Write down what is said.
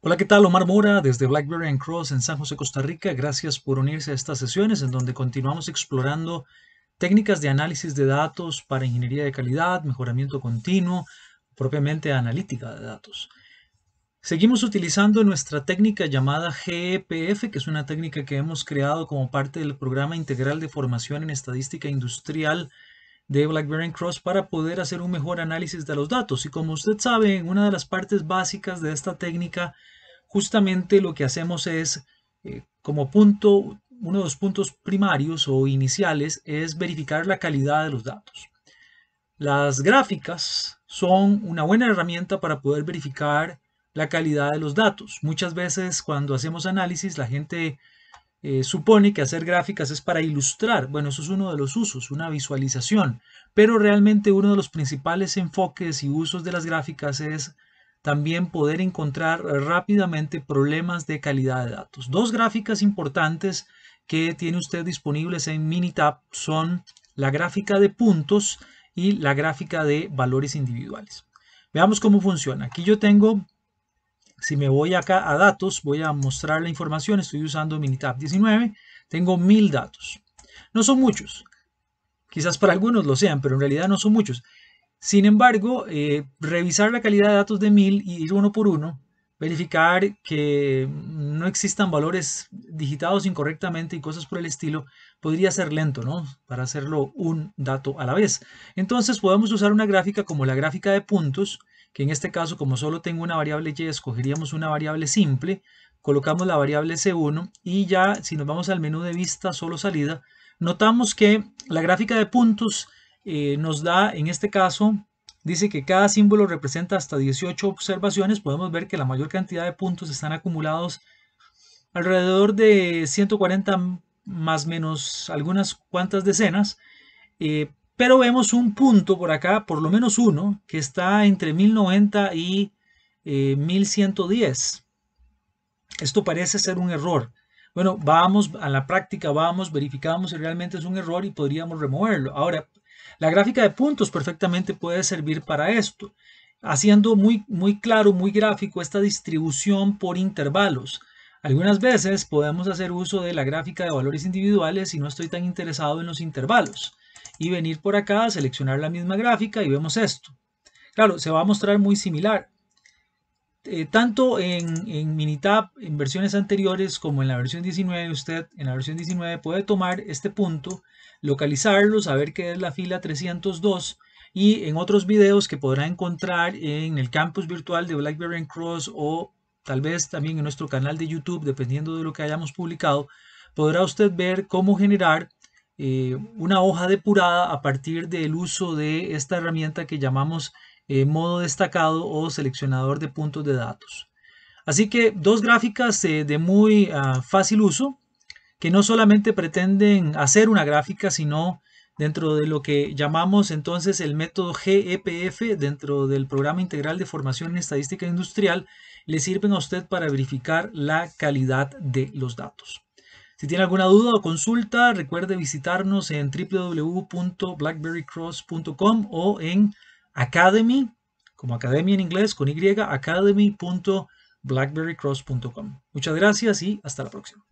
Hola, ¿qué tal? Omar Mora desde Blackberry and Cross en San José, Costa Rica. Gracias por unirse a estas sesiones en donde continuamos explorando técnicas de análisis de datos para ingeniería de calidad, mejoramiento continuo, propiamente analítica de datos. Seguimos utilizando nuestra técnica llamada GEPF, que es una técnica que hemos creado como parte del programa integral de formación en estadística industrial de BlackBerry Cross para poder hacer un mejor análisis de los datos. Y como usted sabe, una de las partes básicas de esta técnica, justamente lo que hacemos es, eh, como punto, uno de los puntos primarios o iniciales es verificar la calidad de los datos. Las gráficas son una buena herramienta para poder verificar la calidad de los datos. Muchas veces cuando hacemos análisis, la gente eh, supone que hacer gráficas es para ilustrar. Bueno, eso es uno de los usos, una visualización. Pero realmente uno de los principales enfoques y usos de las gráficas es también poder encontrar rápidamente problemas de calidad de datos. Dos gráficas importantes que tiene usted disponibles en Minitab son la gráfica de puntos y la gráfica de valores individuales. Veamos cómo funciona. Aquí yo tengo si me voy acá a datos, voy a mostrar la información. Estoy usando Minitab 19. Tengo mil datos. No son muchos. Quizás para algunos lo sean, pero en realidad no son muchos. Sin embargo, eh, revisar la calidad de datos de 1000 y ir uno por uno, verificar que no existan valores digitados incorrectamente y cosas por el estilo, podría ser lento, ¿no? Para hacerlo un dato a la vez. Entonces podemos usar una gráfica como la gráfica de puntos, que en este caso como solo tengo una variable y, escogeríamos una variable simple, colocamos la variable C1 y ya si nos vamos al menú de vista solo salida, notamos que la gráfica de puntos eh, nos da en este caso, dice que cada símbolo representa hasta 18 observaciones, podemos ver que la mayor cantidad de puntos están acumulados alrededor de 140 más menos algunas cuantas decenas, eh, pero vemos un punto por acá, por lo menos uno, que está entre 1090 y 1110. Eh, esto parece ser un error. Bueno, vamos a la práctica, vamos, verificamos si realmente es un error y podríamos removerlo. Ahora, la gráfica de puntos perfectamente puede servir para esto, haciendo muy, muy claro, muy gráfico esta distribución por intervalos. Algunas veces podemos hacer uso de la gráfica de valores individuales si no estoy tan interesado en los intervalos y venir por acá, seleccionar la misma gráfica y vemos esto. Claro, se va a mostrar muy similar. Eh, tanto en, Minitab, en versiones anteriores, como en la versión 19, usted en la versión 19 puede tomar este punto, localizarlo, saber qué es la fila 302 y en otros videos que podrá encontrar en el campus virtual de BlackBerry Cross o tal vez también en nuestro canal de YouTube, dependiendo de lo que hayamos publicado, podrá usted ver cómo generar eh, una hoja depurada a partir del uso de esta herramienta que llamamos eh, modo destacado o seleccionador de puntos de datos. Así que dos gráficas eh, de muy ah, fácil uso que no solamente pretenden hacer una gráfica, sino dentro de lo que llamamos entonces el método GEPF dentro del Programa Integral de Formación en Estadística Industrial, le sirven a usted para verificar la calidad de los datos. Si tiene alguna duda o consulta, recuerde visitarnos en www.blackberrycross.com o en Academy, como Academia en inglés, con Y, academy.blackberrycross.com. Muchas gracias y hasta la próxima.